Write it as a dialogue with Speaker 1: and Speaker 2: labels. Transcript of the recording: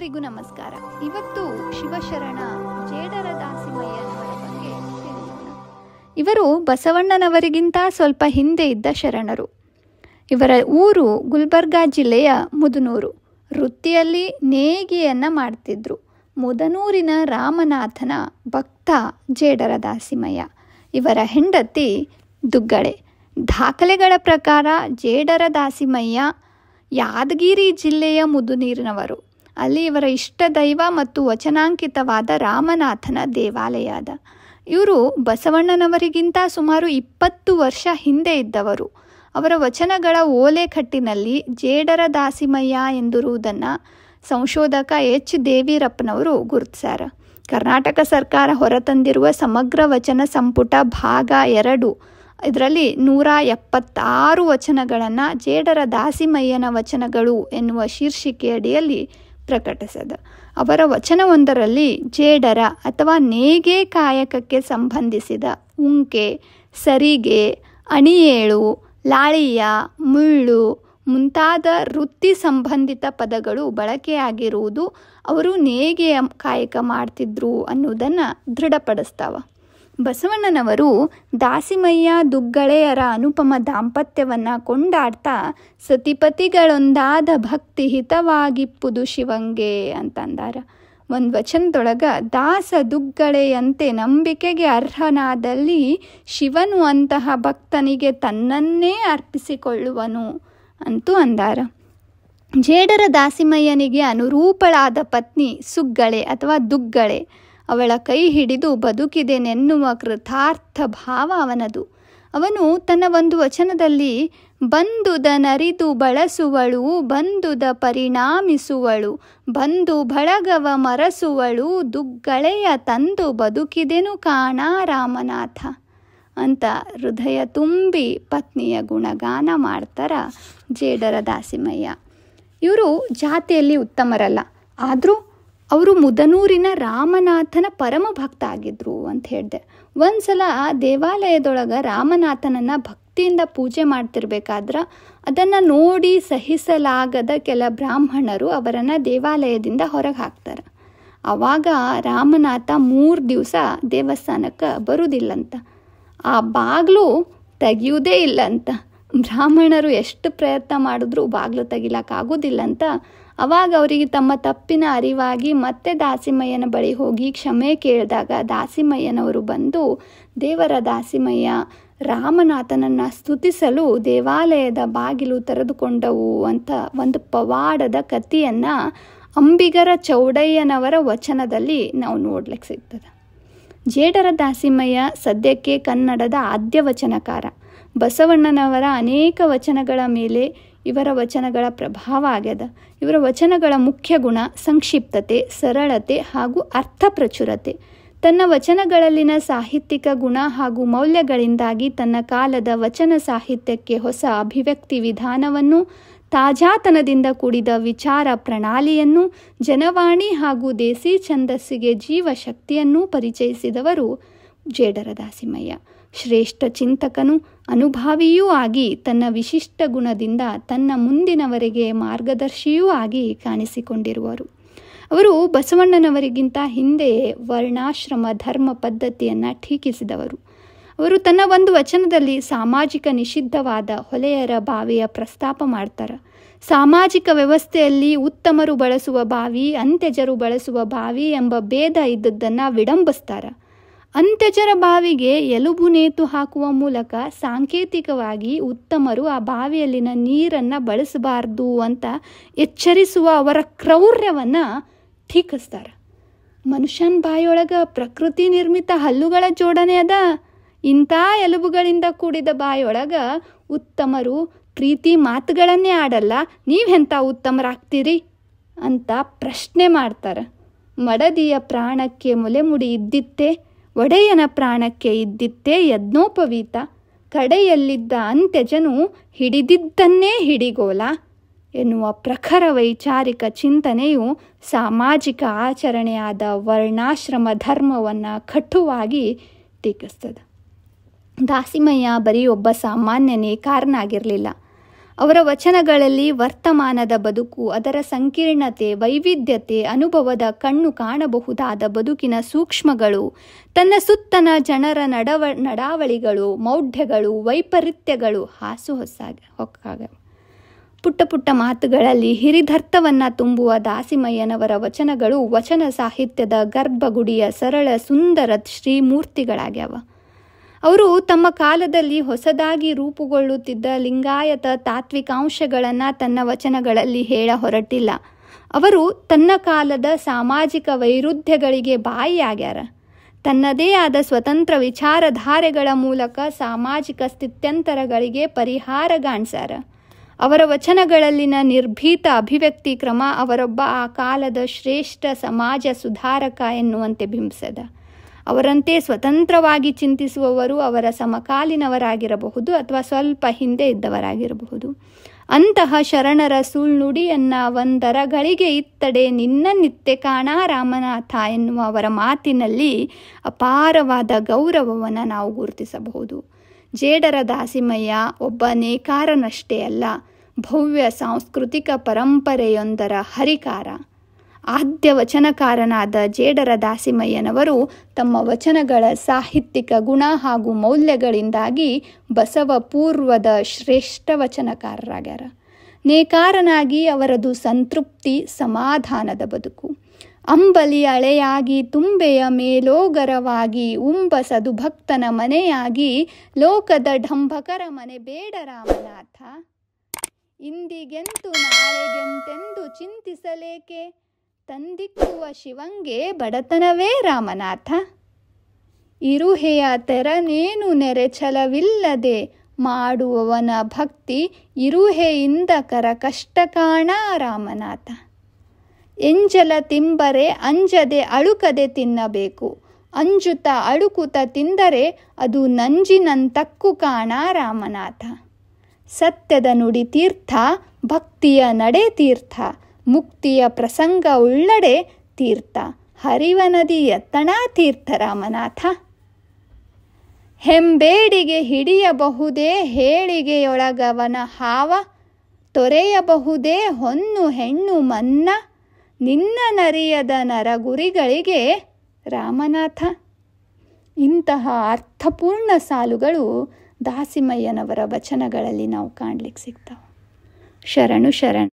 Speaker 1: ಎಲ್ರಿಗೂ ನಮಸ್ಕಾರ ಇವತ್ತು ಶಿವಶರಣ ಜೇಡರ ದಾಸಿಮಯ್ಯನವರ ಇವರು ಬಸವಣ್ಣನವರಿಗಿಂತ ಸ್ವಲ್ಪ ಹಿಂದೆ ಇದ್ದ ಶರಣರು ಇವರ ಊರು ಗುಲ್ಬರ್ಗ ಜಿಲ್ಲೆಯ ಮುದನೂರು ವೃತ್ತಿಯಲ್ಲಿ ನೇಗಿಯನ್ನ ಮಾಡ್ತಿದ್ರು ಮುದನೂರಿನ ರಾಮನಾಥನ ಭಕ್ತ ಜೇಡರ ದಾಸಿಮಯ್ಯ ಇವರ ಹೆಂಡತಿ ದುಗ್ಗಡೆ ದಾಖಲೆಗಳ ಪ್ರಕಾರ ಜೇಡರ ದಾಸಿಮಯ್ಯ ಯಾದಗಿರಿ ಜಿಲ್ಲೆಯ ಮುದುನೀರಿನವರು ಅಲ್ಲಿ ಇವರ ಇಷ್ಟ ದೈವ ಮತ್ತು ವಚನಾಂಕಿತವಾದ ರಾಮನಾಥನ ದೇವಾಲಯದ ಇವರು ಬಸವಣ್ಣನವರಿಗಿಂತ ಸುಮಾರು ಇಪ್ಪತ್ತು ವರ್ಷ ಹಿಂದೆ ಇದ್ದವರು ಅವರ ವಚನಗಳ ಓಲೆ ಕಟ್ಟಿನಲ್ಲಿ ಜೇಡರ ದಾಸಿಮಯ್ಯ ಎಂದಿರುವುದನ್ನು ಸಂಶೋಧಕ ಎಚ್ ದೇವಿರಪ್ಪನವರು ಗುರುತಿಸ್ಯಾರ ಕರ್ನಾಟಕ ಸರ್ಕಾರ ಹೊರತಂದಿರುವ ಸಮಗ್ರ ವಚನ ಸಂಪುಟ ಭಾಗ ಎರಡು ಇದರಲ್ಲಿ ನೂರ ಎಪ್ಪತ್ತಾರು ವಚನಗಳನ್ನು ಜೇಡರ ದಾಸಿಮಯ್ಯನ ವಚನಗಳು ಎನ್ನುವ ಶೀರ್ಷಿಕೆಯಡಿಯಲ್ಲಿ ಪ್ರಕಟಿಸಿದ ಅವರ ವಚನವೊಂದರಲ್ಲಿ ಜೇಡರ ಅಥವಾ ನೇಗೆ ಕಾಯಕಕ್ಕೆ ಸಂಬಂಧಿಸಿದ ಉಂಕೆ ಸರಿಗೆ ಅಣಿಯೇಳು ಲಾಳಿಯ ಮುಳ್ಳು ಮುಂತಾದ ವೃತ್ತಿ ಸಂಬಂಧಿತ ಪದಗಳು ಬಳಕೆಯಾಗಿರುವುದು ಅವರು ನೇಗೆ ಕಾಯಕ ಮಾಡ್ತಿದ್ರು ಅನ್ನುವುದನ್ನು ದೃಢಪಡಿಸ್ತಾವ ಬಸವಣ್ಣನವರು ದಾಸಿಮಯ್ಯ ದುಗ್ಗಳೆಯರ ಅನುಪಮ ದಾಂಪತ್ಯವನ್ನು ಕೊಂಡಾಡ್ತಾ ಸತಿಪತಿಗಳೊಂದಾದ ಭಕ್ತಿ ಹಿತವಾಗಿಪ್ಪುದು ಶಿವಂಗೆ ಅಂತಂದಾರ ಒಂದು ವಚನದೊಳಗ ದಾಸ ದುಗ್ಗಳೆಯಂತೆ ನಂಬಿಕೆಗೆ ಅರ್ಹನಾದಲ್ಲಿ ಶಿವನು ಅಂತಹ ಭಕ್ತನಿಗೆ ತನ್ನನ್ನೇ ಅರ್ಪಿಸಿಕೊಳ್ಳುವನು ಅಂತೂ ಅಂದಾರ ಜೇಡರ ದಾಸಿಮಯ್ಯನಿಗೆ ಅನುರೂಪಳಾದ ಪತ್ನಿ ಸುಗ್ಗಳೆ ಅಥವಾ ದುಗ್ಗಳೆ ಅವಳ ಕೈ ಹಿಡಿದು ಬದುಕಿದೆನೆನ್ನುವ ಕೃತಾರ್ಥ ಭಾವ ಅವನದು ಅವನು ತನ್ನ ಒಂದು ವಚನದಲ್ಲಿ ಬಂದುದ ನರಿದು ಬಳಸುವಳು ಬಂದುದ ಪರಿಣಾಮಿಸುವಳು ಬಂದು ಬಳಗವ ಮರಸುವಳು ದುಗ್ಗಳೆಯ ತಂದು ಬದುಕಿದೆನು ಕಾಣ ರಾಮನಾಥ ಅಂತ ಹೃದಯ ತುಂಬಿ ಪತ್ನಿಯ ಗುಣಗಾನ ಮಾಡ್ತಾರ ಜೇಡರ ದಾಸಿಮಯ್ಯ ಇವರು ಜಾತಿಯಲ್ಲಿ ಉತ್ತಮರಲ್ಲ ಆದರೂ ಅವರು ಮುದನೂರಿನ ರಾಮನಾಥನ ಪರಮ ಭಕ್ತ ಆಗಿದ್ರು ಅಂತ ಹೇಳಿದೆ ಒಂದ್ಸಲ ಸಲ ದೇವಾಲಯದೊಳಗೆ ರಾಮನಾಥನನ್ನು ಭಕ್ತಿಯಿಂದ ಪೂಜೆ ಮಾಡ್ತಿರ್ಬೇಕಾದ್ರೆ ಅದನ್ನು ನೋಡಿ ಸಹಿಸಲಾಗದ ಕೆಲ ಬ್ರಾಹ್ಮಣರು ಅವರನ್ನು ದೇವಾಲಯದಿಂದ ಹೊರಗೆ ಹಾಕ್ತಾರೆ ಆವಾಗ ರಾಮನಾಥ ಮೂರು ದಿವಸ ದೇವಸ್ಥಾನಕ್ಕೆ ಬರುವುದಿಲ್ಲಂತ ಆ ಬಾಗಿಲು ತೆಗಿಯುವುದೇ ಇಲ್ಲ ಅಂತ ಬ್ರಾಹ್ಮಣರು ಎಷ್ಟು ಪ್ರಯತ್ನ ಮಾಡಿದ್ರೂ ಬಾಗಿಲು ತೆಗಿಲಕ್ಕಾಗೋದಿಲ್ಲ ಅಂತ ಅವಾಗ ಅವರಿಗೆ ತಮ್ಮ ತಪ್ಪಿನ ಅರಿವಾಗಿ ಮತ್ತೆ ದಾಸಿಮಯ್ಯನ ಬಳಿ ಹೋಗಿ ಕ್ಷಮೆ ಕೇಳಿದಾಗ ದಾಸಿಮಯ್ಯನವರು ಬಂದು ದೇವರ ದಾಸಿಮಯ್ಯ ರಾಮನಾಥನನ್ನು ಸ್ತುತಿಸಲು ದೇವಾಲಯದ ಬಾಗಿಲು ತೆರೆದುಕೊಂಡವು ಅಂತ ಒಂದು ಪವಾಡದ ಕತೆಯನ್ನು ಅಂಬಿಗರ ಚೌಡಯ್ಯನವರ ವಚನದಲ್ಲಿ ನಾವು ನೋಡ್ಲಿಕ್ಕೆ ಸಿಗ್ತದೆ ಜೇಡರ ದಾಸಿಮಯ್ಯ ಸದ್ಯಕ್ಕೆ ಕನ್ನಡದ ಆದ್ಯ ವಚನಕಾರ ಬಸವಣ್ಣನವರ ಅನೇಕ ವಚನಗಳ ಮೇಲೆ ಇವರ ವಚನಗಳ ಪ್ರಭಾವ ಆಗ್ಯದ ಇವರ ವಚನಗಳ ಮುಖ್ಯ ಗುಣ ಸಂಕ್ಷಿಪ್ತತೆ ಸರಳತೆ ಹಾಗೂ ಅರ್ಥ ಪ್ರಚುರತೆ ತನ್ನ ವಚನಗಳಲ್ಲಿನ ಸಾಹಿತ್ಯಿಕ ಗುಣ ಹಾಗೂ ಮೌಲ್ಯಗಳಿಂದಾಗಿ ತನ್ನ ಕಾಲದ ವಚನ ಸಾಹಿತ್ಯಕ್ಕೆ ಹೊಸ ಅಭಿವ್ಯಕ್ತಿ ವಿಧಾನವನ್ನು ತಾಜಾತನದಿಂದ ಕೂಡಿದ ವಿಚಾರ ಪ್ರಣಾಲಿಯನ್ನು ಜನವಾಣಿ ಹಾಗೂ ದೇಸಿ ಛಂದಸ್ಸಿಗೆ ಜೀವಶಕ್ತಿಯನ್ನು ಪರಿಚಯಿಸಿದವರು ಜೇಡರ ದಾಸಿಮಯ್ಯ ಶ್ರೇಷ್ಠ ಚಿಂತಕನು ಅನುಭಾವಿಯೂ ಆಗಿ ತನ್ನ ವಿಶಿಷ್ಟ ಗುಣದಿಂದ ತನ್ನ ಮುಂದಿನವರೆಗೆ ಮಾರ್ಗದರ್ಶಿಯೂ ಆಗಿ ಕಾಣಿಸಿಕೊಂಡಿರುವರು ಅವರು ಬಸವಣ್ಣನವರಿಗಿಂತ ಹಿಂದೆಯೇ ವರ್ಣಾಶ್ರಮ ಧರ್ಮ ಪದ್ಧತಿಯನ್ನು ಟೀಕಿಸಿದವರು ಅವರು ತನ್ನ ಒಂದು ವಚನದಲ್ಲಿ ಸಾಮಾಜಿಕ ನಿಷಿದ್ಧವಾದ ಹೊಲೆಯರ ಬಾವಿಯ ಪ್ರಸ್ತಾಪ ಮಾಡ್ತಾರೆ ಸಾಮಾಜಿಕ ವ್ಯವಸ್ಥೆಯಲ್ಲಿ ಉತ್ತಮರು ಬಳಸುವ ಬಾವಿ ಅಂತ್ಯಜರು ಬಳಸುವ ಬಾವಿ ಎಂಬ ಭೇದ ಇದ್ದದ್ದನ್ನು ವಿಡಂಬಿಸ್ತಾರ ಅಂತ್ಯಜರ ಬಾವಿಗೆ ಎಲುಬು ನೇತು ಹಾಕುವ ಮೂಲಕ ಸಾಂಕೇತಿಕವಾಗಿ ಉತ್ತಮರು ಆ ಬಾವಿಯಲ್ಲಿನ ನೀರನ್ನು ಬಳಸಬಾರ್ದು ಅಂತ ಎಚ್ಚರಿಸುವ ಅವರ ಕ್ರೌರ್ಯವನ್ನು ಠೀಕಿಸ್ತಾರೆ ಮನುಷ್ಯನ ಬಾಯಿಯೊಳಗೆ ಪ್ರಕೃತಿ ನಿರ್ಮಿತ ಹಲ್ಲುಗಳ ಜೋಡಣೆ ಅದ ಇಂಥ ಎಲುಬುಗಳಿಂದ ಕೂಡಿದ ಬಾಯೊಳಗ ಉತ್ತಮರು ಪ್ರೀತಿ ಮಾತುಗಳನ್ನೇ ಆಡಲ್ಲ ನೀವೆಂಥ ಉತ್ತಮರಾಗ್ತೀರಿ ಅಂತ ಪ್ರಶ್ನೆ ಮಾಡ್ತಾರೆ ಮಡದಿಯ ಪ್ರಾಣಕ್ಕೆ ಮುಲೆಮುಡಿ ಇದ್ದಿತ್ತೇ ಒಡೆಯನ ಪ್ರಾಣಕ್ಕೆ ಇದ್ದಿತ್ತೇ ಯಜ್ಞೋಪವೀತ ಕಡೆಯಲ್ಲಿದ್ದ ಅಂತ್ಯಜನು ಹಿಡಿದಿದ್ದನ್ನೇ ಹಿಡಿಗೋಲ ಎನ್ನುವ ಪ್ರಖರ ವೈಚಾರಿಕ ಚಿಂತನೆಯು ಸಾಮಾಜಿಕ ಆಚರಣೆಯಾದ ವರ್ಣಾಶ್ರಮ ಧರ್ಮವನ್ನು ಕಟುವಾಗಿ ಟೀಕಿಸ್ತದೆ ದಾಸಿಮಯ್ಯ ಬರೀ ಒಬ್ಬ ಸಾಮಾನ್ಯನೇ ಕಾರಣ ಆಗಿರಲಿಲ್ಲ ಅವರ ವಚನಗಳಲ್ಲಿ ವರ್ತಮಾನದ ಬದುಕು ಅದರ ಸಂಕೀರ್ಣತೆ ವೈವಿಧ್ಯತೆ ಅನುಭವದ ಕಣ್ಣು ಕಾಣಬಹುದಾದ ಬದುಕಿನ ಸೂಕ್ಷ್ಮಗಳು ತನ್ನ ಸುತ್ತನ ಜನರ ನಡವ ನಡಾವಳಿಗಳು ಮೌಢ್ಯಗಳು ವೈಪರೀತ್ಯಗಳು ಹಾಸು ಹೊಸ್ಸಾಗ ಹೊಕ್ಕಾಗ ಪುಟ್ಟ ಪುಟ್ಟ ಮಾತುಗಳಲ್ಲಿ ಹಿರಿದರ್ಥವನ್ನು ತುಂಬುವ ದಾಸಿಮಯ್ಯನವರ ವಚನಗಳು ವಚನ ಸಾಹಿತ್ಯದ ಗರ್ಭಗುಡಿಯ ಸರಳ ಸುಂದರ ಶ್ರೀಮೂರ್ತಿಗಳಾಗ್ಯಾವ ಅವರು ತಮ್ಮ ಕಾಲದಲ್ಲಿ ಹೊಸದಾಗಿ ರೂಪುಗೊಳ್ಳುತ್ತಿದ್ದ ಲಿಂಗಾಯತ ತಾತ್ವಿಕಾಂಶಗಳನ್ನು ತನ್ನ ವಚನಗಳಲ್ಲಿ ಹೇಳ ಹೊರಟಿಲ್ಲ ಅವರು ತನ್ನ ಕಾಲದ ಸಾಮಾಜಿಕ ವೈರುಧ್ಯಗಳಿಗೆ ಬಾಯಿಯಾಗ್ಯಾರ ತನ್ನದೇ ಆದ ಸ್ವತಂತ್ರ ವಿಚಾರಧಾರೆಗಳ ಮೂಲಕ ಸಾಮಾಜಿಕ ಸ್ಥಿತ್ಯಂತರಗಳಿಗೆ ಪರಿಹಾರಗಾಣ್ಸಾರ ಅವರ ವಚನಗಳಲ್ಲಿನ ನಿರ್ಭೀತ ಅಭಿವ್ಯಕ್ತಿ ಕ್ರಮ ಅವರೊಬ್ಬ ಆ ಕಾಲದ ಶ್ರೇಷ್ಠ ಸಮಾಜ ಸುಧಾರಕ ಎನ್ನುವಂತೆ ಬಿಂಬಿಸದ ಅವರಂತೆ ಸ್ವತಂತ್ರವಾಗಿ ಚಿಂತಿಸುವವರು ಅವರ ಸಮಕಾಲೀನವರಾಗಿರಬಹುದು ಅಥವಾ ಸ್ವಲ್ಪ ಹಿಂದೆ ಇದ್ದವರಾಗಿರಬಹುದು ಅಂತಹ ಶರಣರ ಸುಳ್ನುಡಿಯನ್ನ ಒಂದರ ಗಳಿಗೆ ಇತ್ತಡೆ ನಿನ್ನ ನಿತ್ಯ ಕಾಣಾ ರಾಮನಾಥ ಎನ್ನುವ ಅವರ ಮಾತಿನಲ್ಲಿ ಅಪಾರವಾದ ಗೌರವವನ್ನು ನಾವು ಗುರುತಿಸಬಹುದು ಜೇಡರ ದಾಸಿಮಯ್ಯ ಒಬ್ಬ ನೇಕಾರನಷ್ಟೇ ಅಲ್ಲ ಭವ್ಯ ಸಾಂಸ್ಕೃತಿಕ ಪರಂಪರೆಯೊಂದರ ಹರಿಕಾರ ಆದ್ಯ ವಚನಕಾರನಾದ ಜೇಡರ ದಾಸಿಮಯ್ಯನವರು ತಮ್ಮ ವಚನಗಳ ಸಾಹಿತ್ಯಿಕ ಗುಣ ಹಾಗೂ ಮೌಲ್ಯಗಳಿಂದಾಗಿ ಬಸವ ಪೂರ್ವದ ಶ್ರೇಷ್ಠ ವಚನಕಾರರಾಗ್ಯಾರ ನೇಕಾರನಾಗಿ ಅವರದು ಸಂತೃಪ್ತಿ ಸಮಾಧಾನದ ಬದುಕು ಅಂಬಲಿ ಅಳೆಯಾಗಿ ತುಂಬೆಯ ಮೇಲೋಗರವಾಗಿ ಉಂಬಸದು ಭಕ್ತನ ಮನೆಯಾಗಿ ಲೋಕದ ಢಂಭಕರ ಮನೆ ಬೇಡ ರಾಮನಾಥ ಇಂದಿಗೆಂತು ನಾಳೆಗೆಂತೆಂದು ಚಿಂತಿಸಲೇಕೆ ತಂದಿಕ್ಕುವ ಶಿವಂಗೆ ಬಡತನವೇ ರಾಮನಾಥ ಇರುಹೆಯ ತೆರನೇನು ನೆರೆಚಲವಿಲ್ಲದೆ ಮಾಡುವವನ ಭಕ್ತಿ ಇರುಹೆಯಿಂದ ಕರ ಕಷ್ಟ ಕಾಣ ರಾಮನಾಥ ಎಂಜಲ ತಿಂಬರೆ ಅಂಜದೆ ಅಳುಕದೆ ತಿನ್ನಬೇಕು ಅಂಜುತ ಅಳುಕುತ ತಿಂದರೆ ಅದು ನಂಜಿನಂತಕ್ಕು ಕಾಣ ರಾಮನಾಥ ಸತ್ಯದ ನುಡಿ ತೀರ್ಥ ಭಕ್ತಿಯ ನಡೆ ತೀರ್ಥ ಮುಕ್ತಿಯ ಪ್ರಸಂಗ ಉಳ್ಳಡೆ ತೀರ್ಥ ಹರಿವ ನದಿಯ ರಾಮನಾಥ ಹೆಂಬೇಡಿಗೆ ಹಿಡಿಯಬಹುದೇ ಹೇಳಿಗೆಯೊಳಗವನ ಹಾವ ತೊರೆಯಬಹುದೇ ಹೊನ್ನು ಹೆಣ್ಣು ಮನ್ನ ನಿನ್ನ ನರಿಯದ ನರ ಗುರಿಗಳಿಗೆ ರಾಮನಾಥ ಇಂತಹ ಅರ್ಥಪೂರ್ಣ ಸಾಲುಗಳು ದಾಸಿಮಯ್ಯನವರ ವಚನಗಳಲ್ಲಿ ನಾವು ಕಾಣಲಿಕ್ಕೆ ಸಿಗ್ತಾವೆ ಶರಣು ಶರಣ